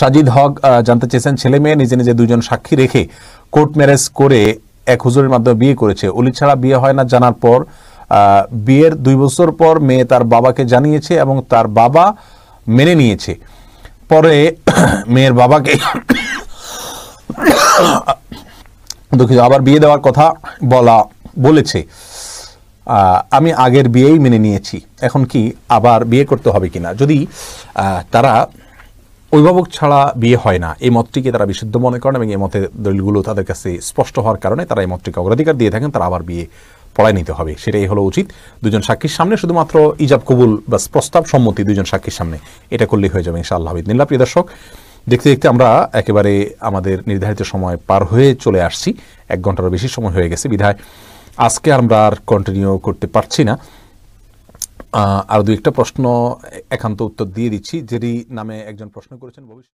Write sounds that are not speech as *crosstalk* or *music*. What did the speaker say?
সাজিদ হক জানতে চেয়েছেন ছেলে মেয়ে নিজে নিজে দুজন সাক্ষী রেখে কোর্ট ম্যারেজ করে এক হুজুরের মাধ্যমে বিয়ে করেছে অলি ছাড়া বিয়ে হয় না জানার পর বিয়ের দুই বছর পর মেয়ে তার বাবাকে জানিয়েছে এবং তার বাবা মেনে নিয়েছে পরে *coughs* মেয়ের বাবাকে *coughs* দুঃখিত আবার বিয়ে দেওয়ার কথা বলা বলেছে আমি আগের বিয়েই মেনে নিয়েছি এখন কি আবার বিয়ে করতে হবে কিনা যদি তারা অভিভাবক ছাড়া বিয়ে হয় না এই মতটিকে তারা বিশুদ্ধ মনে করেন এবং এই মতের দলিলগুলো তাদের কাছে স্পষ্ট হওয়ার কারণে তারা এই মতটিকে অগ্রাধিকার দিয়ে থাকেন তারা আবার বিয়ে পড়ায় নিতে হবে সেটাই হলো উচিত দুজন সাক্ষীর সামনে শুধুমাত্র ইজাব কবুল বা প্রস্তাব সম্মতি দুজন সাক্ষীর সামনে এটা করলেই হয়ে যাবে আল্লাহ হাবিদিনিল্লা প্রিয় দর্শক দেখতে দেখতে আমরা একেবারে আমাদের নির্ধারিত সময় পার হয়ে চলে আসছি এক ঘন্টারও বেশি সময় হয়ে গেছে বিধায় আজকে আমরা আর কন্টিনিউ করতে পারছি না আর দু একটা প্রশ্ন একান্ত উত্তর দিয়ে দিচ্ছি যেটি নামে একজন প্রশ্ন করেছেন ভবিষ্যৎ